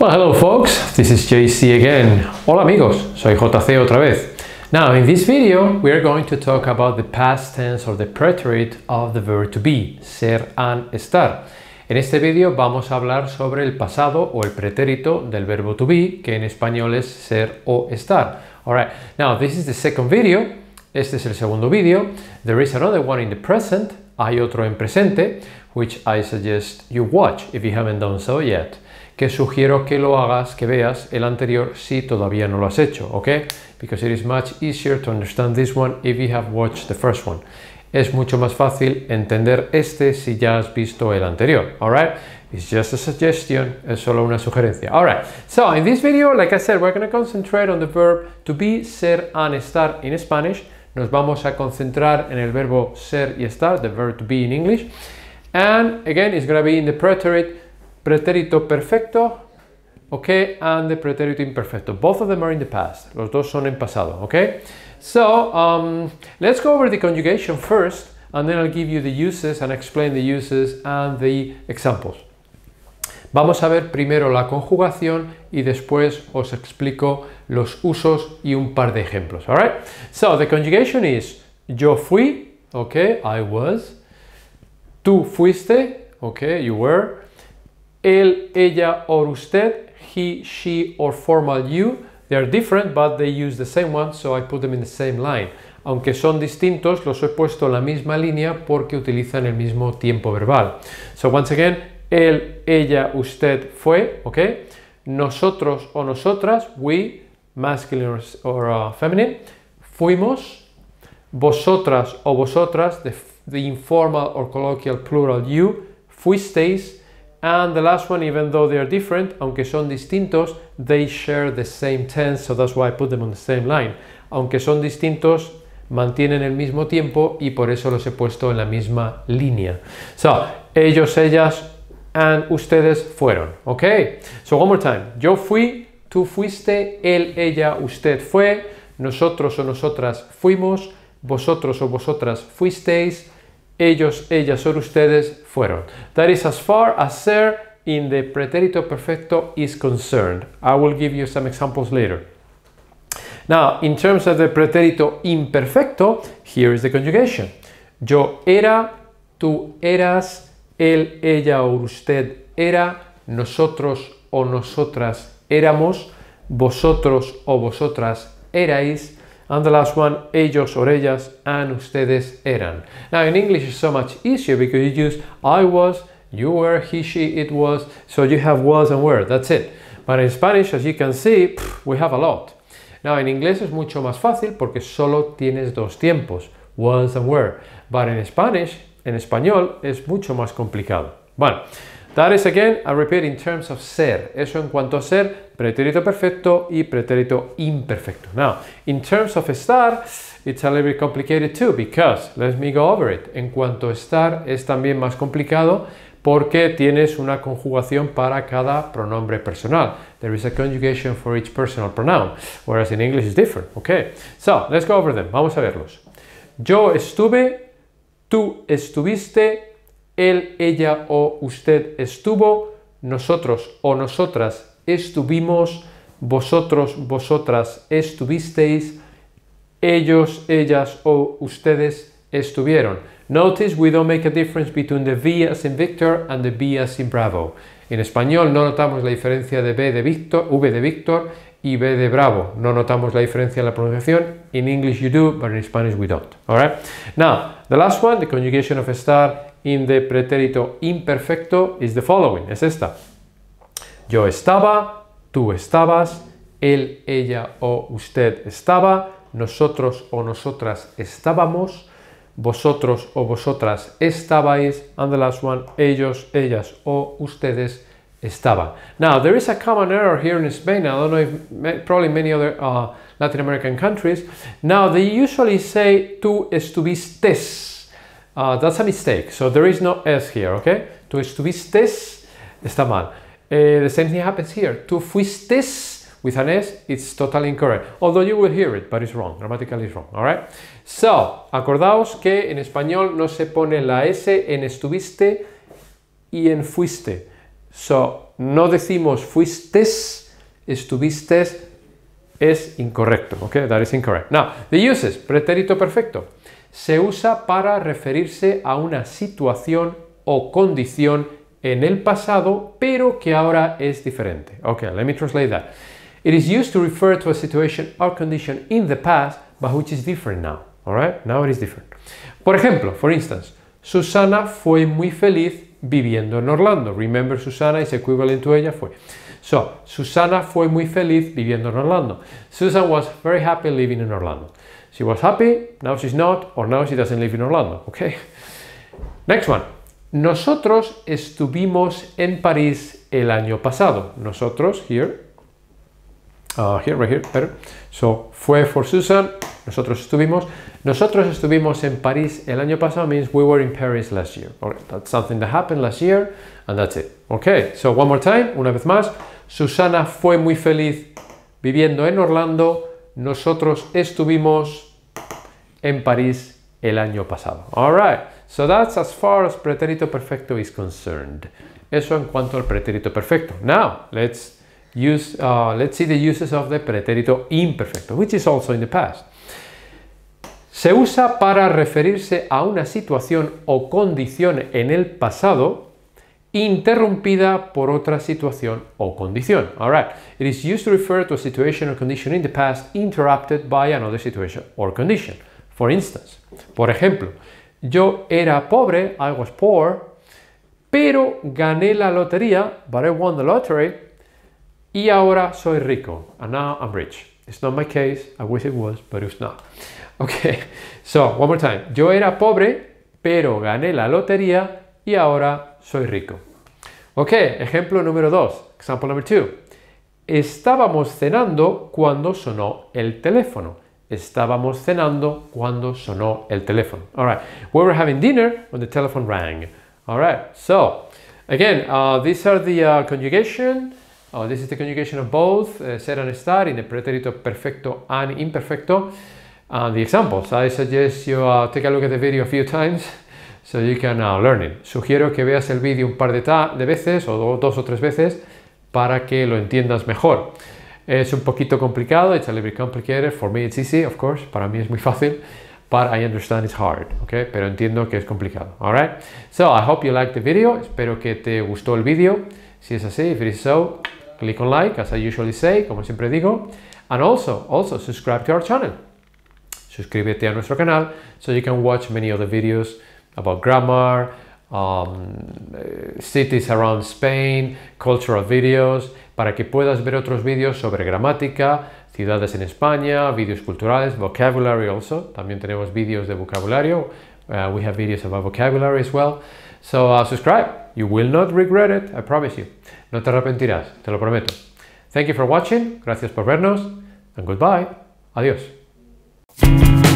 Well, hello folks, this is JC again. Hola amigos, soy JC otra vez. Now, in this video, we are going to talk about the past tense or the preterite of the verb to be, ser and estar. En este video vamos a hablar sobre el pasado o el pretérito del verbo to be, que en español es ser o estar. Alright, now this is the second video. Este es el segundo video. There is another one in the present. Hay otro en presente, which I suggest you watch if you haven't done so yet. que sugiero que lo hagas, que veas el anterior si todavía no lo has hecho, ¿ok? Because it is much easier to understand this one if you have watched the first one. Es mucho más fácil entender este si ya has visto el anterior, alright? It's just a suggestion, es solo una sugerencia. Alright, so in this video, like I said, we're going to concentrate on the verb to be, ser, and estar in Spanish. Nos vamos a concentrar en el verbo ser y estar, the verb to be in English. And again, it's going to be in the preterite pretérito perfecto, ok, and the pretérito imperfecto. Both of them are in the past. Los dos son en pasado, okay? So, um, let's go over the conjugation first, and then I'll give you the uses and explain the uses and the examples. Vamos a ver primero la conjugación y después os explico los usos y un par de ejemplos, alright? So, the conjugation is yo fui, okay, I was, tú fuiste, okay, you were, el, ella, o usted, he, she, or formal you. They are different, but they use the same one, so I put them in the same line. Aunque son distintos, los he puesto en la misma línea porque utilizan el mismo tiempo verbal. So once again, él, ella, usted, fue, ¿ok? Nosotros o nosotras, we, masculine or, uh, feminine, fuimos. Vosotras o vosotras, the, the informal or colloquial plural you, fuisteis And the last one, even though they are different, aunque son distintos, they share the same tense, so that's why I put them on the same line. Aunque son distintos, mantienen el mismo tiempo y por eso los he puesto en la misma línea. So, ellos, ellas, and ustedes fueron, ¿ok? So, one more time. Yo fui, tú fuiste, él, ella, usted fue, nosotros o nosotras fuimos, vosotros o vosotras fuisteis, ellos, ellas o ustedes fueron. That is as far as ser in the pretérito perfecto is concerned. I will give you some examples later. Now, in terms of the pretérito imperfecto, here is the conjugation. Yo era, tú eras, él, ella o usted era, nosotros o nosotras éramos, vosotros o vosotras erais, And the last one, ellos or ellas, and ustedes eran. Now in English it's so much easier because you use I was, you were, he, she, it was, so you have was and were, that's it. But in Spanish, as you can see, pff, we have a lot. Now in English, es mucho más fácil porque solo tienes dos tiempos, was and were. But in Spanish, en español, es mucho más complicado. Bueno, That is again, I repeat, in terms of ser. Eso en cuanto a ser, pretérito perfecto y pretérito imperfecto. Now, in terms of estar, it's a little bit complicated too, because, let me go over it. En cuanto a estar, es también más complicado porque tienes una conjugación para cada pronombre personal. There is a conjugation for each personal pronoun, whereas in English it's different. Okay, so let's go over them. Vamos a verlos. Yo estuve, tú estuviste, él, ella o usted estuvo, nosotros o nosotras estuvimos, vosotros, vosotras estuvisteis, ellos, ellas o ustedes estuvieron. Notice we don't make a difference between the V in Victor and the B as in Bravo. En español no notamos la diferencia de B de Víctor, V de Victor y de Bravo. No notamos la diferencia en la pronunciación. In English you do, but in Spanish we don't. All right? Now, the last one, the conjugation of estar in the pretérito imperfecto is the following. Es esta. Yo estaba, tú estabas, él, ella o usted estaba, nosotros o nosotras estábamos, vosotros o vosotras estabais, and the last one, ellos, ellas o ustedes estaba. Now, there is a common error here in Spain, I don't know if probably many other uh, Latin American countries. Now, they usually say tú estuvistes." Uh, that's a mistake, so there is no S here, okay? Tú estuvistes" está mal. Uh, the same thing happens here. Tú fuiste with an S, it's totally incorrect. Although you will hear it, but it's wrong. Grammatically it's wrong, alright? So, acordaos que en español no se pone la S en estuviste y en fuiste. So, no decimos fuistes, estuviste es incorrecto, ¿ok? That is incorrect. Now, the uses, pretérito perfecto. Se usa para referirse a una situación o condición en el pasado, pero que ahora es diferente. Ok, let me translate that. It is used to refer to a situation or condition in the past, but which is different now. All right? Now it is different. Por ejemplo, for instance, Susana fue muy feliz viviendo en Orlando. Remember Susana is equivalent to ella fue. So, Susana fue muy feliz viviendo en Orlando. Susan was very happy living in Orlando. She was happy, now she's not, or now she doesn't live in Orlando, okay? Next one. Nosotros estuvimos en París el año pasado. Nosotros, here, ah, here, right here, So, fue for Susan, nosotros estuvimos. Nosotros estuvimos en París el año pasado means we were in Paris last year. that's something that happened last year and that's it. Okay, so one more time, una vez más. Susana fue muy feliz viviendo en Orlando. Nosotros estuvimos en París el año pasado. All right, so that's as far as pretérito perfecto is concerned. Eso en cuanto al pretérito perfecto. Now, let's use, uh, let's see the uses of the pretérito imperfecto, which is also in the past. Se usa para referirse a una situación o condición en el pasado interrumpida por otra situación o condición. All right. It is used to refer to a situation or condition in the past interrupted by another situation or condition. For instance, por ejemplo, yo era pobre, I was poor, pero gané la lotería, but I won the lottery, y ahora soy rico, and now I'm rich. It's not my case. I wish it was, but it's not. Okay, so one more time. Yo era pobre, pero gané la lotería y ahora soy rico. Okay, ejemplo número dos. Example number two. Estábamos cenando cuando sonó el teléfono. Estábamos cenando cuando sonó el teléfono. All right. We were having dinner when the telephone rang. All right. So, again, uh, these are the uh, conjugation. Oh, this is the conjugation of both, eh, ser and estar, in the preterito perfecto and imperfecto. And the examples, I suggest you uh, take a look at the video a few times so you can uh, learn it. Sugiero que veas el vídeo un par de, veces o dos o tres veces para que lo entiendas mejor. Es un poquito complicado, it's a little bit complicated, for me it's easy, of course, para mí es muy fácil, but I understand it's hard, okay? Pero entiendo que es complicado, right? So, I hope you liked the video, espero que te gustó el video. si es así, if it is so, Click on like, as I usually say, como siempre digo. And also, also subscribe to our channel. Suscríbete a nuestro canal so you can watch many other videos about grammar, um, eh, cities around Spain, cultural videos, para que puedas ver otros vídeos sobre gramática, ciudades en España, vídeos culturales, vocabulary also. También tenemos vídeos de vocabulario. Uh, we have videos about vocabulary as well. So uh, subscribe. You will not regret it. I promise you. No te arrepentirás, te lo prometo. Thank you for watching, gracias por vernos, and goodbye. Adiós.